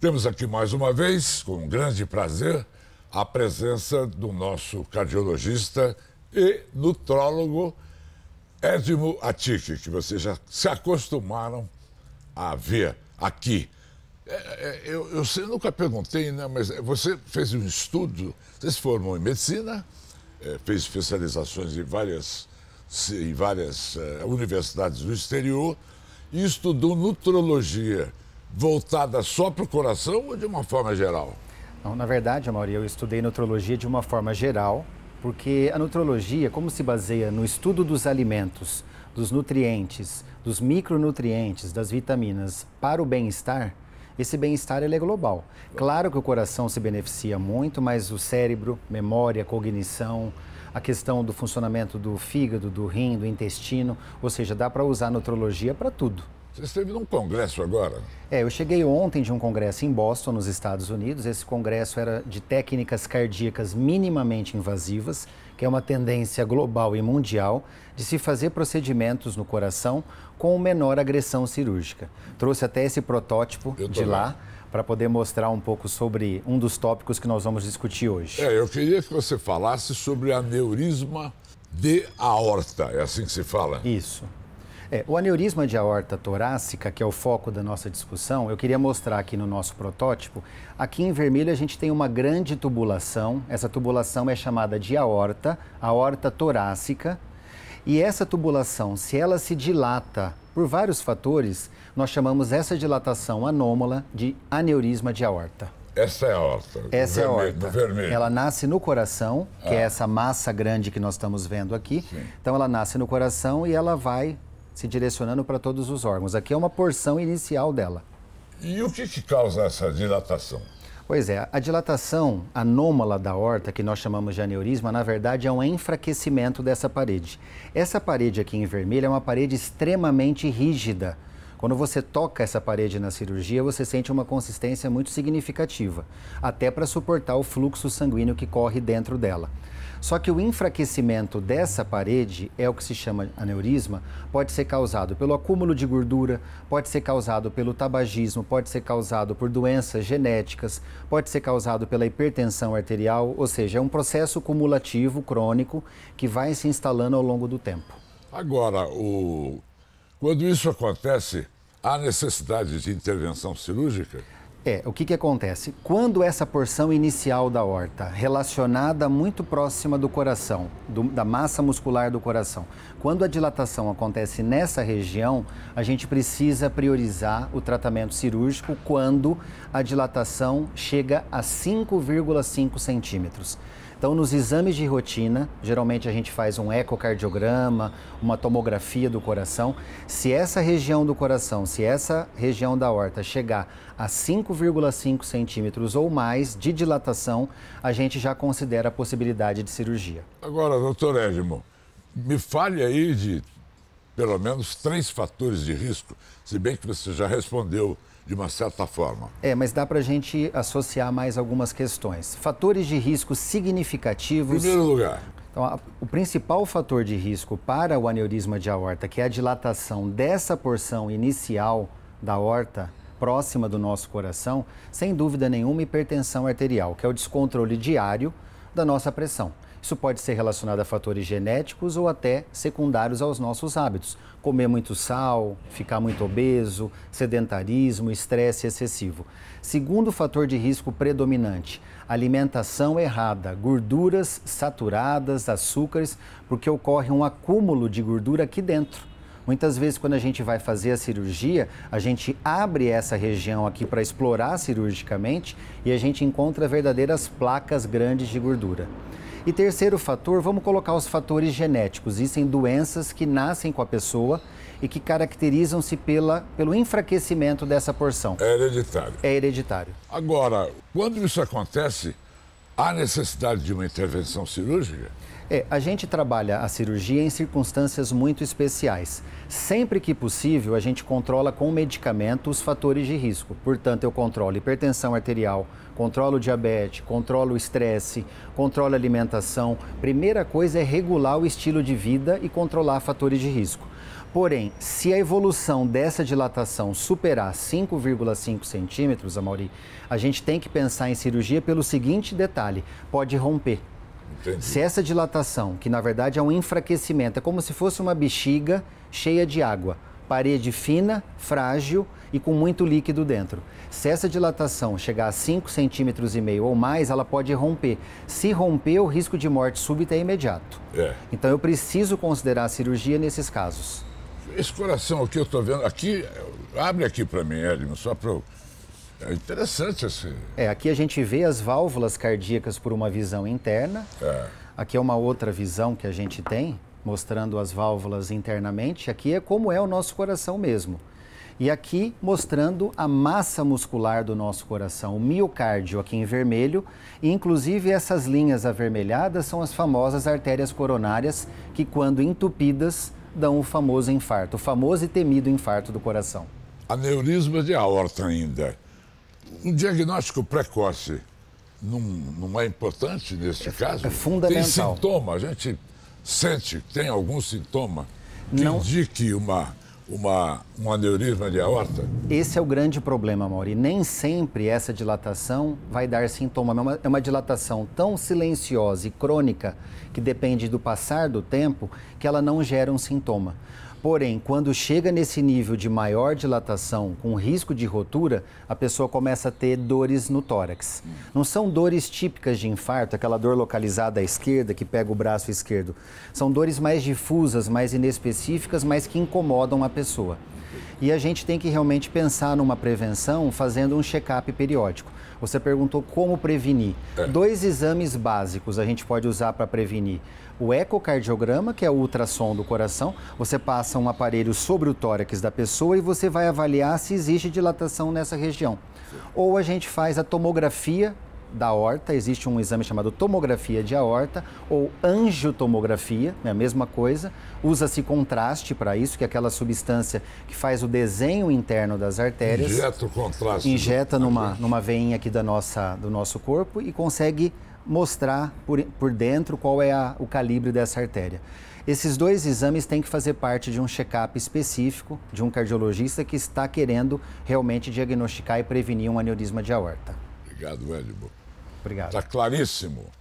Temos aqui mais uma vez, com grande prazer, a presença do nosso cardiologista e nutrólogo Edmo Atique, que vocês já se acostumaram a ver aqui. É, é, eu, eu, eu, nunca perguntei, né, mas você fez um estudo, você se formou em medicina, é, fez especializações em várias, em várias universidades do exterior e estudou nutrologia voltada só para o coração ou de uma forma geral? Não, na verdade, Amaury, eu estudei nutrologia de uma forma geral, porque a nutrologia, como se baseia no estudo dos alimentos, dos nutrientes, dos micronutrientes, das vitaminas para o bem-estar, esse bem-estar é global. Claro que o coração se beneficia muito, mas o cérebro, memória, cognição, a questão do funcionamento do fígado, do rim, do intestino, ou seja, dá para usar a nutrologia para tudo. Você esteve num congresso agora? É, eu cheguei ontem de um congresso em Boston, nos Estados Unidos. Esse congresso era de técnicas cardíacas minimamente invasivas, que é uma tendência global e mundial de se fazer procedimentos no coração com menor agressão cirúrgica. Trouxe até esse protótipo de lá. lá para poder mostrar um pouco sobre um dos tópicos que nós vamos discutir hoje. É, eu queria que você falasse sobre aneurisma de aorta, é assim que se fala? Isso. É, o aneurisma de aorta torácica, que é o foco da nossa discussão, eu queria mostrar aqui no nosso protótipo. Aqui em vermelho a gente tem uma grande tubulação. Essa tubulação é chamada de aorta, aorta torácica. E essa tubulação, se ela se dilata por vários fatores, nós chamamos essa dilatação anômala de aneurisma de aorta. Essa é a aorta. Essa é a aorta. Ela nasce no coração, que é ah. é essa massa grande que nós estamos vendo aqui. Sim. Então ela nasce no coração e ela vai se direcionando para todos os órgãos. Aqui é uma porção inicial dela. E o que, que causa essa dilatação? Pois é, a dilatação anômala da horta, que nós chamamos de aneurisma, na verdade é um enfraquecimento dessa parede. Essa parede aqui em vermelho é uma parede extremamente rígida, quando você toca essa parede na cirurgia, você sente uma consistência muito significativa, até para suportar o fluxo sanguíneo que corre dentro dela. Só que o enfraquecimento dessa parede é o que se chama aneurisma, pode ser causado pelo acúmulo de gordura, pode ser causado pelo tabagismo, pode ser causado por doenças genéticas, pode ser causado pela hipertensão arterial, ou seja, é um processo cumulativo crônico que vai se instalando ao longo do tempo. Agora, o quando isso acontece, há necessidade de intervenção cirúrgica? É, o que, que acontece? Quando essa porção inicial da horta, relacionada muito próxima do coração, do, da massa muscular do coração, quando a dilatação acontece nessa região, a gente precisa priorizar o tratamento cirúrgico quando a dilatação chega a 5,5 centímetros. Então, nos exames de rotina, geralmente a gente faz um ecocardiograma, uma tomografia do coração. Se essa região do coração, se essa região da horta chegar a 5,5 centímetros ou mais de dilatação, a gente já considera a possibilidade de cirurgia. Agora, doutor Edmond, me fale aí de pelo menos três fatores de risco, se bem que você já respondeu de uma certa forma. É, mas dá para a gente associar mais algumas questões. Fatores de risco significativos. Em primeiro lugar. Então, a, o principal fator de risco para o aneurisma de aorta, que é a dilatação dessa porção inicial da aorta, próxima do nosso coração, sem dúvida nenhuma, hipertensão arterial, que é o descontrole diário da nossa pressão. Isso pode ser relacionado a fatores genéticos ou até secundários aos nossos hábitos. Comer muito sal, ficar muito obeso, sedentarismo, estresse excessivo. Segundo fator de risco predominante, alimentação errada, gorduras saturadas, açúcares, porque ocorre um acúmulo de gordura aqui dentro Muitas vezes, quando a gente vai fazer a cirurgia, a gente abre essa região aqui para explorar cirurgicamente e a gente encontra verdadeiras placas grandes de gordura. E terceiro fator, vamos colocar os fatores genéticos. Isso em doenças que nascem com a pessoa e que caracterizam-se pela, pelo enfraquecimento dessa porção. É hereditário. É hereditário. Agora, quando isso acontece, há necessidade de uma intervenção cirúrgica? É, a gente trabalha a cirurgia em circunstâncias muito especiais. Sempre que possível, a gente controla com medicamento os fatores de risco. Portanto, eu controlo hipertensão arterial, controlo diabetes, controlo estresse, controlo alimentação. Primeira coisa é regular o estilo de vida e controlar fatores de risco. Porém, se a evolução dessa dilatação superar 5,5 centímetros, Amauri, a gente tem que pensar em cirurgia pelo seguinte detalhe: pode romper. Entendi. Se essa dilatação, que na verdade é um enfraquecimento, é como se fosse uma bexiga cheia de água, parede fina, frágil e com muito líquido dentro. Se essa dilatação chegar a 5 centímetros e meio ou mais, ela pode romper. Se romper, o risco de morte súbita é imediato. É. Então eu preciso considerar a cirurgia nesses casos. Esse coração aqui, eu estou vendo, aqui, abre aqui para mim, Edmund, só para eu é interessante esse. É, aqui a gente vê as válvulas cardíacas por uma visão interna. É. Aqui é uma outra visão que a gente tem, mostrando as válvulas internamente. Aqui é como é o nosso coração mesmo. E aqui mostrando a massa muscular do nosso coração, o miocárdio aqui em vermelho, e inclusive essas linhas avermelhadas são as famosas artérias coronárias que quando entupidas dão o famoso infarto, o famoso e temido infarto do coração. Aneurisma de aorta ainda. Um diagnóstico precoce não, não é importante nesse é, caso? É fundamental. Tem sintoma, a gente sente, tem algum sintoma que não... indique uma uma, um aneurisma de aorta? Esse é o grande problema, Mauri. Nem sempre essa dilatação vai dar sintoma. É uma, é uma dilatação tão silenciosa e crônica, que depende do passar do tempo, que ela não gera um sintoma. Porém, quando chega nesse nível de maior dilatação, com risco de rotura, a pessoa começa a ter dores no tórax. Não são dores típicas de infarto, aquela dor localizada à esquerda que pega o braço esquerdo. São dores mais difusas, mais inespecíficas, mas que incomodam a pessoa pessoa. E a gente tem que realmente pensar numa prevenção fazendo um check-up periódico. Você perguntou como prevenir. É. Dois exames básicos a gente pode usar para prevenir. O ecocardiograma, que é o ultrassom do coração, você passa um aparelho sobre o tórax da pessoa e você vai avaliar se existe dilatação nessa região. Sim. Ou a gente faz a tomografia da aorta, existe um exame chamado tomografia de aorta ou angiotomografia, é a mesma coisa. Usa-se contraste para isso, que é aquela substância que faz o desenho interno das artérias. Injeta o contraste. Injeta numa, numa veinha aqui da nossa, do nosso corpo e consegue mostrar por, por dentro qual é a, o calibre dessa artéria. Esses dois exames têm que fazer parte de um check-up específico de um cardiologista que está querendo realmente diagnosticar e prevenir um aneurisma de aorta. Obrigado, Edmo. Obrigado. Está claríssimo.